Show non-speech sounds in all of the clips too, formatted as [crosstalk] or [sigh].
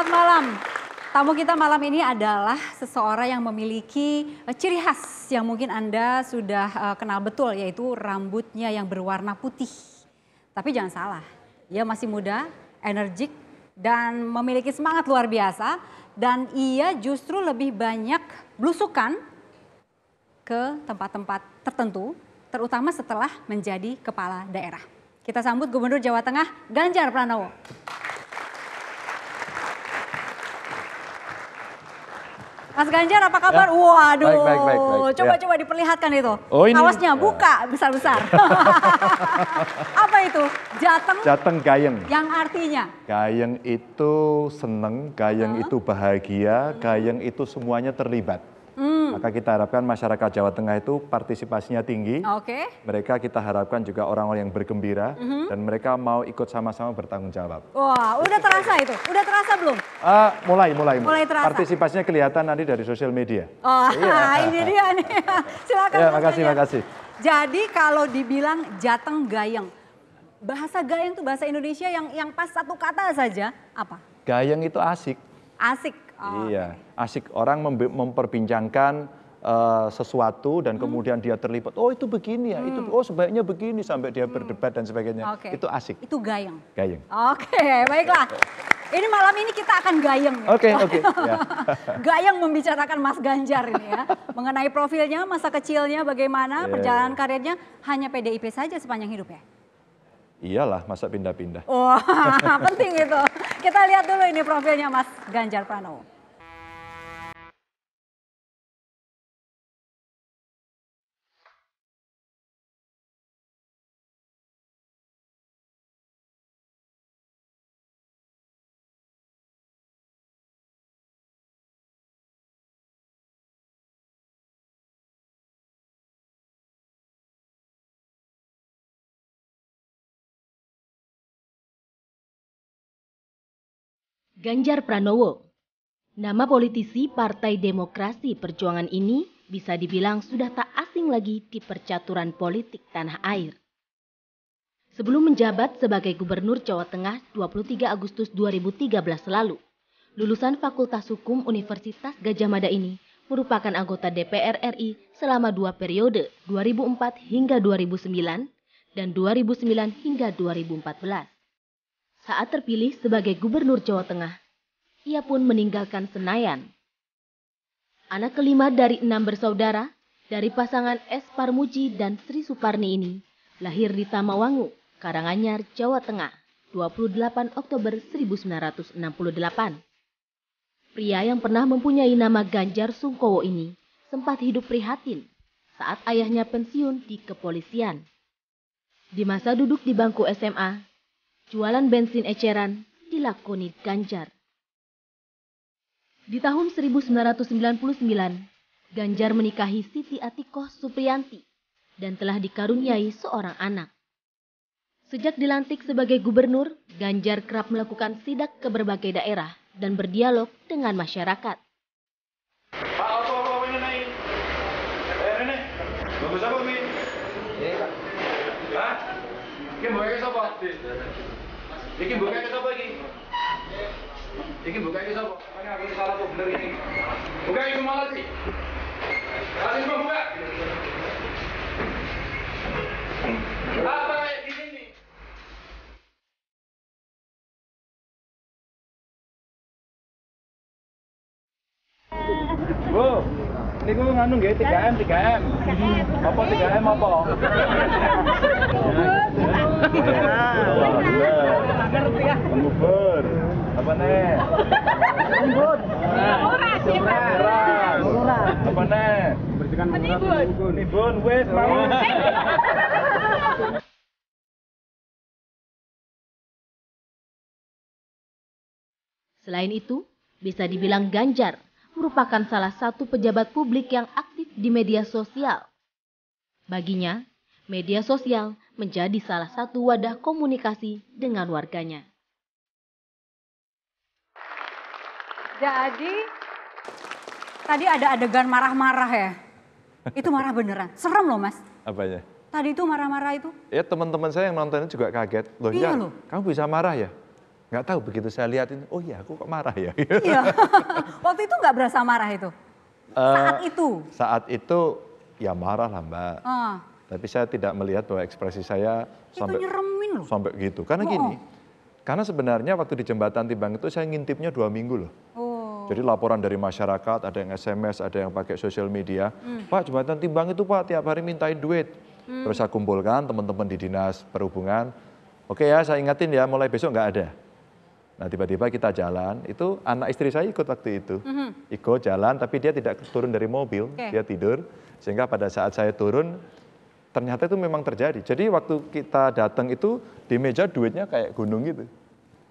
Selamat malam. Tamu kita malam ini adalah seseorang yang memiliki eh, ciri khas yang mungkin Anda sudah eh, kenal betul yaitu rambutnya yang berwarna putih. Tapi jangan salah, ia masih muda, energik dan memiliki semangat luar biasa dan ia justru lebih banyak blusukan ke tempat-tempat tertentu terutama setelah menjadi kepala daerah. Kita sambut Gubernur Jawa Tengah Ganjar Pranowo. Mas Ganjar apa kabar? Ya. Waduh. Baik, baik, baik, baik. Coba ya. coba diperlihatkan itu. Oh, ini. Kawasnya ya. buka besar-besar. [laughs] apa itu? Jateng. Jateng gayeng. Yang artinya? Gayeng itu seneng, gayeng uh -huh. itu bahagia, hmm. gayeng itu semuanya terlibat. Hmm. Maka kita harapkan masyarakat Jawa Tengah itu partisipasinya tinggi. Oke. Okay. Mereka kita harapkan juga orang-orang yang bergembira mm -hmm. dan mereka mau ikut sama-sama bertanggung jawab. Wah, udah terasa itu? Udah terasa belum? Uh, mulai, mulai, mulai. Mulai terasa. Partisipasinya kelihatan nanti dari sosial media. Oh, [laughs] iya. ini dia nih. [laughs] Silakan. Ya, makasih, ya. makasih. Jadi kalau dibilang jateng gayeng, bahasa gayeng itu bahasa Indonesia yang yang pas satu kata saja apa? Gayeng itu asik. Asik. Oh, iya, okay. asik orang memperbincangkan uh, sesuatu dan hmm. kemudian dia terlibat. Oh itu begini ya, hmm. itu oh sebaiknya begini sampai dia hmm. berdebat dan sebagainya. Okay. Itu asik. Itu gayeng. Gayeng. Oke, okay, baiklah. Ini malam ini kita akan gayeng. Ya. Oke, oke. Okay, ya. okay. [laughs] gayeng membicarakan Mas Ganjar ini ya. Mengenai profilnya, masa kecilnya bagaimana, yeah. perjalanan iya. karirnya hanya PDIP saja sepanjang hidup ya? Iyalah, masa pindah-pindah. Wah, [laughs] penting itu. Kita lihat dulu ini profilnya Mas Ganjar Pranowo. Ganjar Pranowo. Nama politisi Partai Demokrasi Perjuangan ini bisa dibilang sudah tak asing lagi di percaturan politik tanah air. Sebelum menjabat sebagai Gubernur Jawa Tengah 23 Agustus 2013 lalu, lulusan Fakultas Hukum Universitas Gajah Mada ini merupakan anggota DPR RI selama dua periode 2004 hingga 2009 dan 2009 hingga 2014 saat terpilih sebagai Gubernur Jawa Tengah. Ia pun meninggalkan Senayan. Anak kelima dari enam bersaudara dari pasangan S. Parmuji dan Sri Suparni ini lahir di Tamawangu, Karanganyar, Jawa Tengah, 28 Oktober 1968. Pria yang pernah mempunyai nama Ganjar Sungkowo ini sempat hidup prihatin saat ayahnya pensiun di kepolisian. Di masa duduk di bangku SMA, Jualan bensin eceran dilakoni Ganjar. Di tahun 1999, Ganjar menikahi Siti Atikoh Supriyanti dan telah dikaruniai seorang anak. Sejak dilantik sebagai gubernur, Ganjar kerap melakukan sidak ke berbagai daerah dan berdialog dengan masyarakat. Eh, bagus apa, Min? Eh. Hah? bagus apa? Iki buka ke sapa iki? Iki buka ke sapa? Ini aku salah kok bener iki. Buka iki malah sih. Kasih semua buka. Apa di sini? Wow, ini gue nganu gak 3M, 3M. Apa 3M apa? Selain itu, bisa dibilang Ganjar merupakan salah satu pejabat publik yang aktif di media sosial. Baginya, media sosial menjadi salah satu wadah komunikasi dengan warganya. Jadi tadi ada adegan marah-marah ya. Itu marah beneran. Serem loh mas. Apanya? Tadi itu marah-marah itu. Ya teman-teman saya yang nonton juga kaget. Loh iya ya, loh. kamu bisa marah ya? Gak tahu begitu saya lihat ini, oh iya aku kok marah ya. Iya. [laughs] Waktu itu nggak berasa marah itu? Uh, saat eh, itu? Saat itu ya marah lah mbak. Uh. Tapi saya tidak melihat bahwa ekspresi saya itu sampai, nyeremin loh. sampai gitu. Karena oh, gini, karena sebenarnya waktu di jembatan Timbang itu saya ngintipnya dua minggu loh. Oh. Jadi laporan dari masyarakat, ada yang SMS, ada yang pakai sosial media. Hmm. Pak, jembatan timbang itu Pak, tiap hari mintain duit. Hmm. Terus saya kumpulkan teman-teman di dinas perhubungan. Oke ya, saya ingatin ya, mulai besok nggak ada. Nah tiba-tiba kita jalan, itu anak istri saya ikut waktu itu. hmm Ikut jalan, tapi dia tidak turun dari mobil, okay. dia tidur. Sehingga pada saat saya turun, ternyata itu memang terjadi. Jadi waktu kita datang itu di meja duitnya kayak gunung gitu.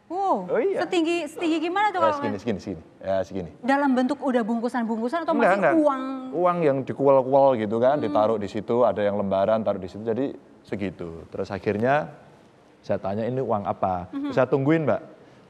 Wow. Oh iya. Setinggi setinggi gimana tuh Nah, Segini segini segini. Ya segini. Dalam bentuk udah bungkusan-bungkusan atau enggak, masih enggak. uang? Uang yang dikual-kual gitu kan, hmm. ditaruh di situ, ada yang lembaran taruh di situ. Jadi segitu. Terus akhirnya saya tanya ini uang apa? -hmm. Saya tungguin, Mbak.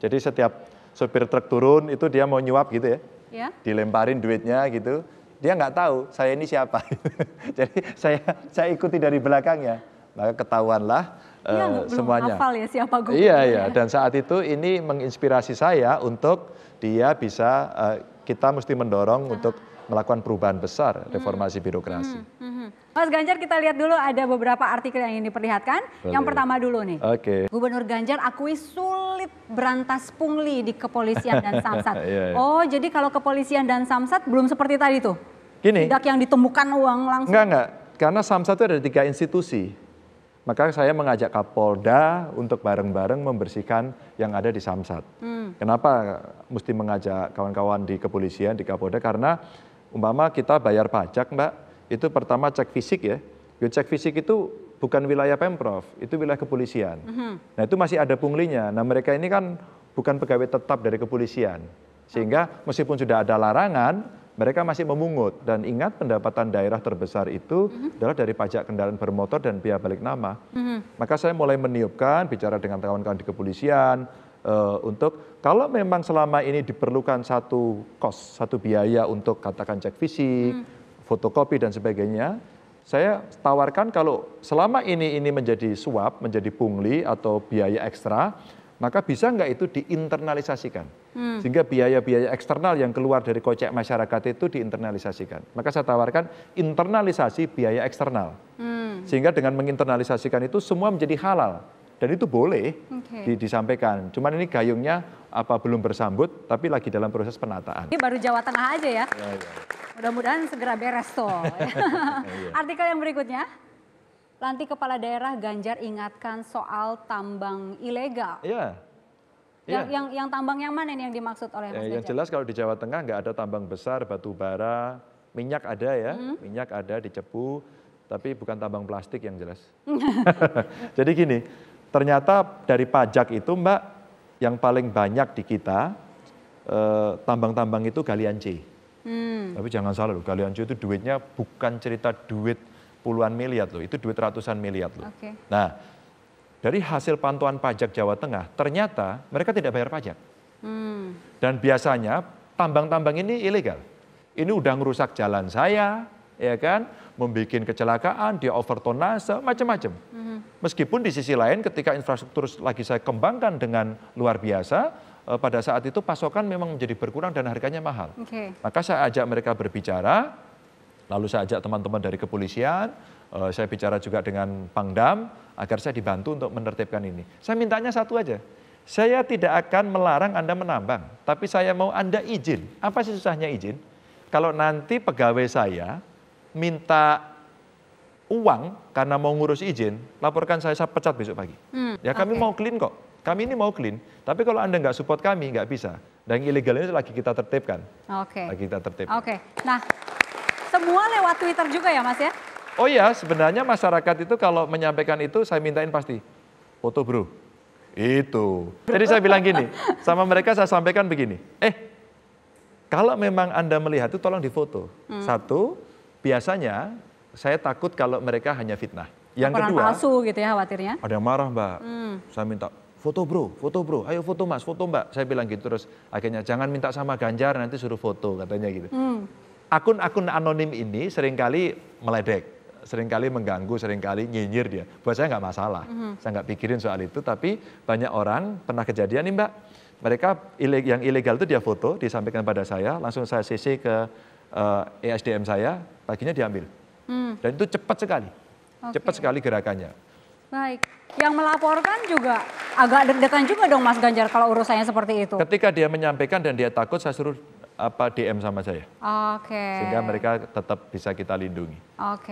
Jadi setiap sopir truk turun itu dia mau nyuap gitu ya. Ya. Dilemparin duitnya gitu. Dia nggak tahu saya ini siapa. [laughs] Jadi saya saya ikuti dari belakangnya. Maka ketahuanlah ya, semuanya. Hafal ya siapa guru. Iya iya ya. dan saat itu ini menginspirasi saya untuk dia bisa uh, kita mesti mendorong ah. untuk melakukan perubahan besar hmm. reformasi hmm. birokrasi. Hmm, hmm. Mas Ganjar kita lihat dulu ada beberapa artikel yang ingin diperlihatkan. Boleh. Yang pertama dulu nih. Oke. Okay. Gubernur Ganjar akui sulit berantas pungli di kepolisian dan [laughs] Samsat. yeah, yeah. Oh, jadi kalau kepolisian dan Samsat belum seperti tadi tuh. Gini. Tidak yang ditemukan uang langsung. Enggak, enggak. Karena Samsat itu ada tiga institusi. Maka saya mengajak Kapolda untuk bareng-bareng membersihkan yang ada di Samsat. Hmm. Kenapa mesti mengajak kawan-kawan di kepolisian, di Kapolda? Karena umpama kita bayar pajak, Mbak, itu pertama cek fisik ya. Cek fisik itu bukan wilayah Pemprov, itu wilayah kepolisian. Hmm. Nah itu masih ada punglinya. Nah mereka ini kan bukan pegawai tetap dari kepolisian. Sehingga meskipun sudah ada larangan, mereka masih memungut dan ingat pendapatan daerah terbesar itu mm-hmm. adalah dari pajak kendaraan bermotor dan biaya balik nama. Mm-hmm. Maka saya mulai meniupkan bicara dengan kawan-kawan di kepolisian uh, untuk kalau memang selama ini diperlukan satu kos, satu biaya untuk katakan cek fisik, mm-hmm. fotokopi dan sebagainya, saya tawarkan kalau selama ini ini menjadi suap, menjadi pungli atau biaya ekstra, maka bisa nggak itu diinternalisasikan hmm. sehingga biaya-biaya eksternal yang keluar dari kocek masyarakat itu diinternalisasikan maka saya tawarkan internalisasi biaya eksternal hmm. sehingga dengan menginternalisasikan itu semua menjadi halal dan itu boleh okay. disampaikan cuman ini gayungnya apa belum bersambut tapi lagi dalam proses penataan ini baru Jawa Tengah aja ya, ya, ya. mudah-mudahan segera beres tuh [laughs] iya. artikel yang berikutnya Lantik Kepala Daerah Ganjar ingatkan soal tambang ilegal. Iya. Yang, ya. yang, yang tambang yang mana nih yang dimaksud oleh ya, Mas Yang jelas kalau di Jawa Tengah nggak ada tambang besar, batu bara, minyak ada ya, hmm. minyak ada di Cepu, tapi bukan tambang plastik yang jelas. [laughs] [laughs] Jadi gini, ternyata dari pajak itu Mbak, yang paling banyak di kita, eh, tambang-tambang eh, itu galian C. Hmm. Tapi jangan salah loh, galian C itu duitnya bukan cerita duit puluhan miliar loh, itu duit ratusan miliar loh. Okay. Nah, dari hasil pantauan pajak Jawa Tengah, ternyata mereka tidak bayar pajak. Hmm. Dan biasanya tambang-tambang ini ilegal. Ini udah ngerusak jalan saya, ya kan, membuat kecelakaan, dia overtonase, macam-macam. Hmm. Meskipun di sisi lain ketika infrastruktur lagi saya kembangkan dengan luar biasa, eh, pada saat itu pasokan memang menjadi berkurang dan harganya mahal. Okay. Maka saya ajak mereka berbicara, Lalu saya ajak teman-teman dari kepolisian, eh, saya bicara juga dengan Pangdam agar saya dibantu untuk menertibkan ini. Saya mintanya satu aja. Saya tidak akan melarang Anda menambang, tapi saya mau Anda izin. Apa sih susahnya izin? Kalau nanti pegawai saya minta uang karena mau ngurus izin, laporkan saya, saya pecat besok pagi. Hmm, ya kami okay. mau clean kok. Kami ini mau clean, tapi kalau Anda nggak support kami, nggak bisa. Dan ilegal ini lagi kita tertipkan. Oke. Okay. Lagi kita tertipkan. Oke. Okay. Nah, semua lewat Twitter juga ya Mas ya? Oh iya, sebenarnya masyarakat itu kalau menyampaikan itu saya mintain pasti. Foto bro. Itu. Jadi saya bilang gini, sama mereka saya sampaikan begini. Eh, kalau memang Anda melihat itu tolong difoto. Hmm. Satu, biasanya saya takut kalau mereka hanya fitnah. Yang Laporan kedua, palsu gitu ya khawatirnya. Ada yang marah mbak, hmm. saya minta foto bro, foto bro, ayo foto mas, foto mbak. Saya bilang gitu terus akhirnya jangan minta sama Ganjar nanti suruh foto katanya gitu. Hmm akun-akun anonim ini seringkali meledek seringkali mengganggu, seringkali nyinyir dia. Buat saya nggak masalah, mm -hmm. saya nggak pikirin soal itu. Tapi banyak orang pernah kejadian nih mbak, mereka yang ilegal itu dia foto, disampaikan pada saya, langsung saya CC ke uh, eh, ESDM saya, paginya diambil. Mm. Dan itu cepat sekali, okay. cepat sekali gerakannya. Baik, yang melaporkan juga agak deg-degan juga dong Mas Ganjar kalau urusannya seperti itu. Ketika dia menyampaikan dan dia takut, saya suruh apa DM sama saya. Oke. Okay. Sehingga mereka tetap bisa kita lindungi. Oke. Okay.